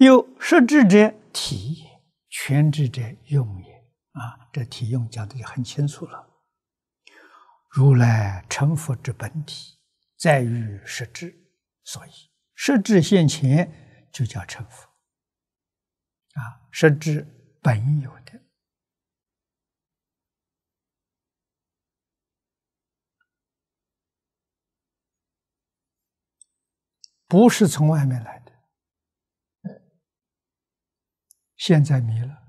有实智者体也，全智者用也。啊，这体用讲的就很清楚了。如来成佛之本体，在于实智，所以实智现前就叫成佛。啊，实质本有的，不是从外面来的。现在迷了，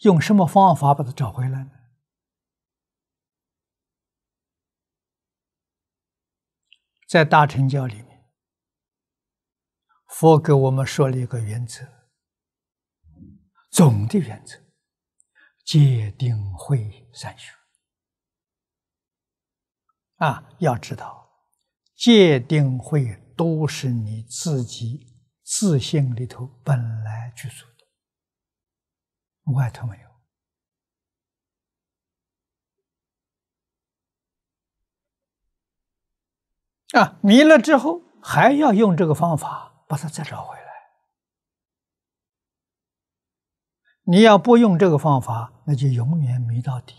用什么方法把它找回来呢？在大乘教里面，佛给我们说了一个原则，总的原则：戒、定、慧三学。啊，要知道，戒、定、慧都是你自己。自信里头本来具足的，外头没有啊。迷了之后，还要用这个方法把它再找回来。你要不用这个方法，那就永远迷到底，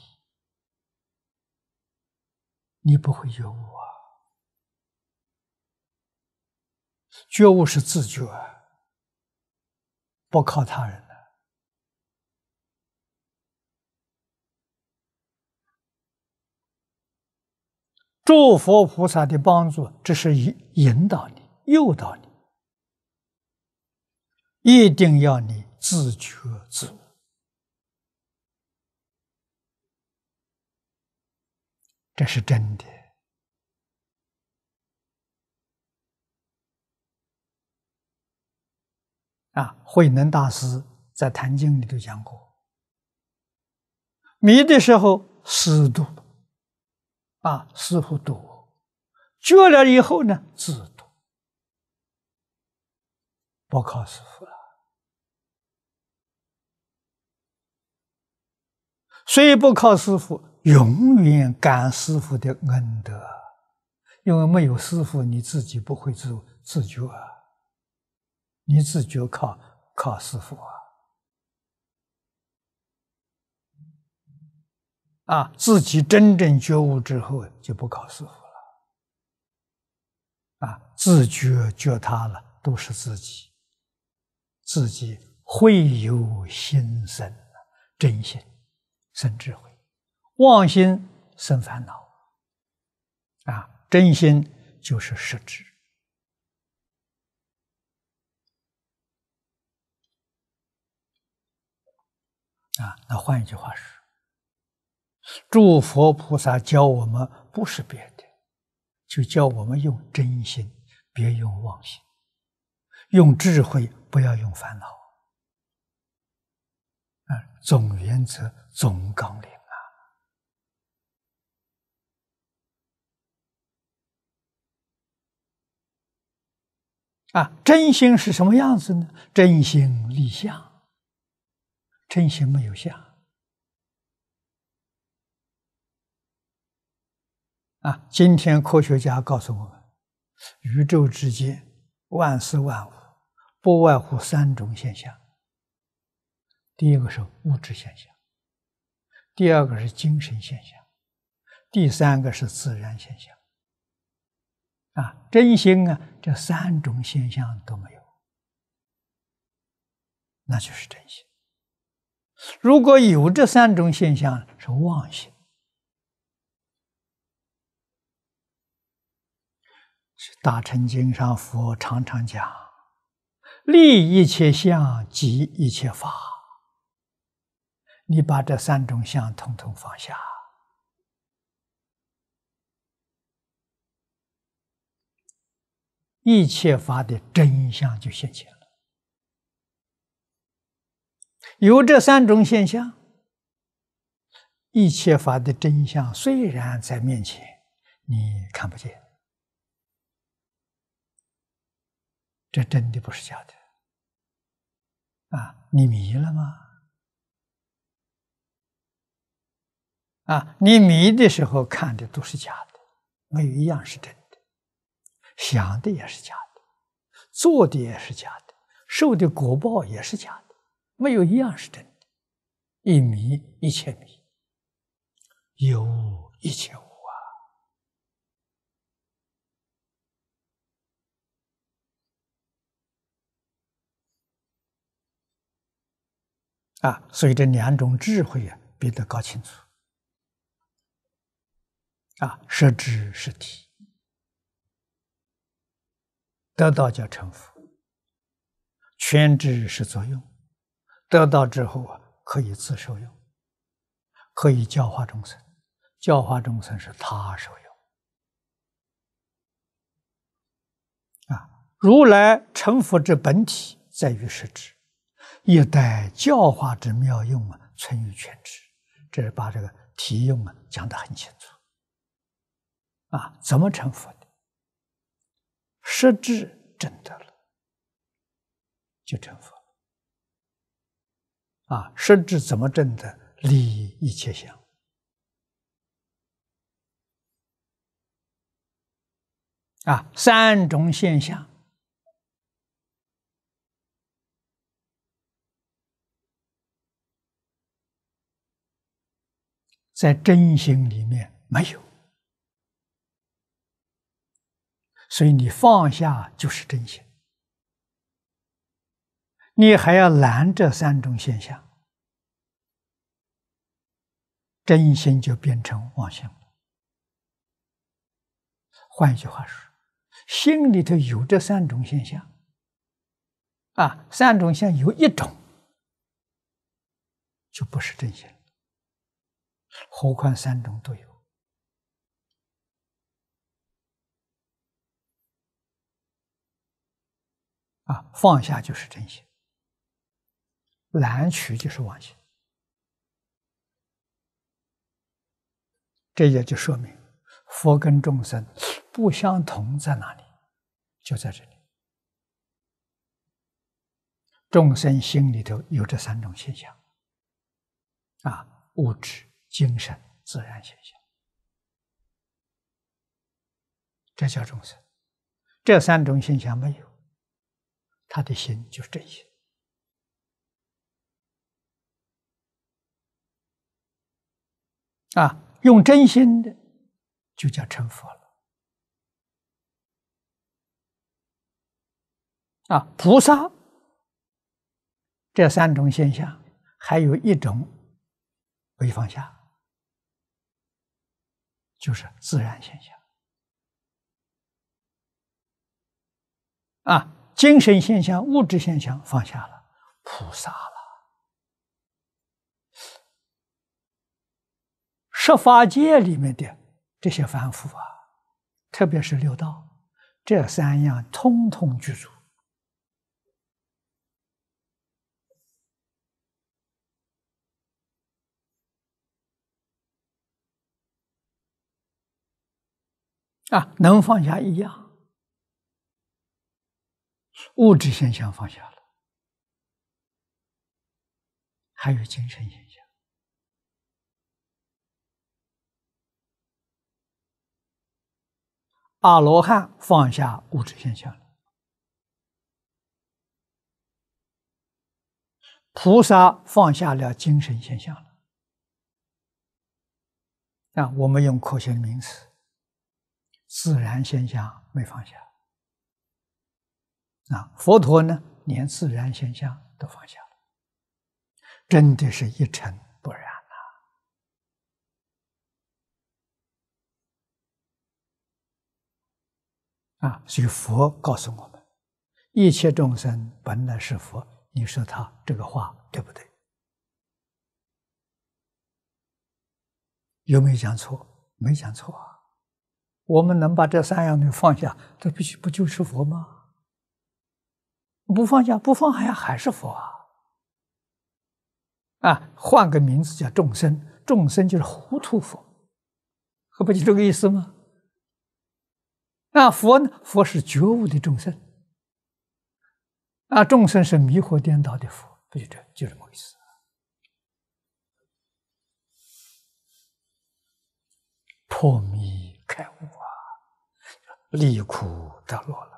你不会有我、啊。觉悟是自觉，不靠他人的。诸佛菩萨的帮助，只是引引导你、诱导你，一定要你自觉自悟，这是真的。啊，慧能大师在《坛经》里头讲过：迷的时候思度，啊，师傅度；觉了以后呢，自度，不靠师傅了。虽不靠师傅，永远感师傅的恩德，因为没有师傅，你自己不会自自觉啊。你自觉靠靠师傅啊，啊，自己真正觉悟之后就不靠师傅了，啊，自觉觉他了，都是自己，自己会有心生真心生智慧，妄心生烦恼，啊，真心就是实质。啊，那换一句话说，诸佛菩萨教我们不是别的，就教我们用真心，别用妄心，用智慧，不要用烦恼。啊，总原则、总纲领啊！啊，真心是什么样子呢？真心立相。真心没有相啊！今天科学家告诉我们，宇宙之间万事万物不外乎三种现象：第一个是物质现象，第二个是精神现象，第三个是自然现象。啊，真心啊，这三种现象都没有，那就是真心。如果有这三种现象是妄想，是《大乘经》上佛常常讲：立一切相，即一切法。你把这三种相统统放下，一切法的真相就现起了。有这三种现象，一切法的真相虽然在面前，你看不见，这真的不是假的，啊，你迷了吗？啊，你迷的时候看的都是假的，没有一样是真的，想的也是假的，做的也是假的，受的果报也是假的。没有一样是真的，一米、一千米，有，一千五啊！啊，所以这两种智慧啊，比得搞清楚。啊，是知是体，得道叫成佛，全知是作用。得到之后啊，可以自受用，可以教化众生，教化众生是他受用。啊，如来成佛之本体在于实智，一代教化之妙用啊存于全知。这是把这个题用啊讲得很清楚。啊，怎么成佛的？实智真得了，就成佛。啊，甚至怎么证的利益一切相啊，三种现象在真心里面没有，所以你放下就是真心。你还要拦这三种现象，真心就变成妄心了。换句话说，心里头有这三种现象，啊，三种现有一种就不是真心了，何况三种都有，啊，放下就是真心。南取就是妄心，这也就说明佛跟众生不相同在哪里，就在这里。众生心里头有这三种现象，啊，物质、精神、自然现象，这叫众生。这三种现象没有，他的心就是真心。啊，用真心的，就叫成佛了。啊，菩萨，这三种现象，还有一种以放下，就是自然现象。啊，精神现象、物质现象放下了，菩萨。十法界里面的这些凡夫啊，特别是六道，这三样通通具足啊，能放下一样，物质现象放下了，还有精神也。阿罗汉放下物质现象了，菩萨放下了精神现象了，啊，我们用科学名词，自然现象没放下，啊，佛陀呢，连自然现象都放下了，真的是一尘。啊，所以佛告诉我们，一切众生本来是佛。你说他这个话对不对？有没有讲错？没讲错啊。我们能把这三样东西放下，这必须不就是佛吗？不放下，不放还还是佛啊？啊，换个名字叫众生，众生就是糊涂佛，可不就这个意思吗？那佛呢？佛是觉悟的众生，啊，众生是迷惑颠倒的佛，不就这，就这么回事。破迷开悟啊，离苦得乐了。